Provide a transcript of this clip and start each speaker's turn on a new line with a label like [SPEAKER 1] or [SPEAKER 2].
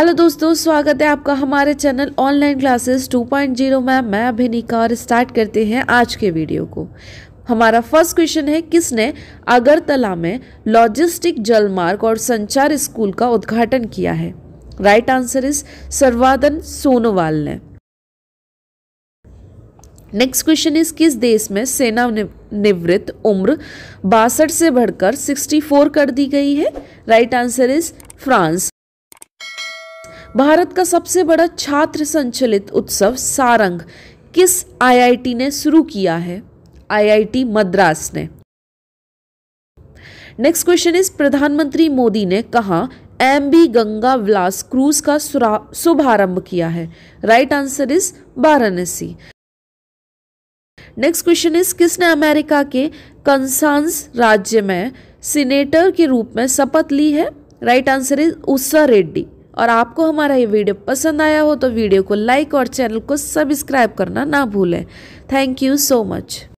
[SPEAKER 1] hello दोस्तों स्वागत है आपका हमारे चैनल ऑनलाइन क्लासेस 2.0 में मैं अभिनिका और स्टार्ट करते हैं आज के वीडियो को हमारा फर्स्ट क्वेश्चन है किसने अगरतला में लॉजिस्टिक जलमार्ग और संचार स्कूल का उद्घाटन किया है right answer is Sarbananda Sonowal ने नेक्स्ट क्वेश्चन इज किस देश में सेना निवृत्त उम्र बासठ से बढ़कर 64 कर दी गई है right answer is France Bharat का सबसे बड़ा छात्र संचालित उत्सव सारंग किस आईआईटी ने शुरू किया है आईआईटी मद्रास ने नेक्स्ट क्वेश्चन इज प्रधानमंत्री मोदी ने कहा M B Ganga Vilas cruise का शुभारंभ किया है right answer is Varanasi next question is किसने अमेरिका के कंसांस राज्य में सीनेटर के रूप में शपथ ली है right answer is Usha Reddy और आपको हमारा ये वीडियो पसंद आया हो तो वीडियो को लाइक और चैनल को सब्सक्राइब करना ना भूलें थैंक यू सो मच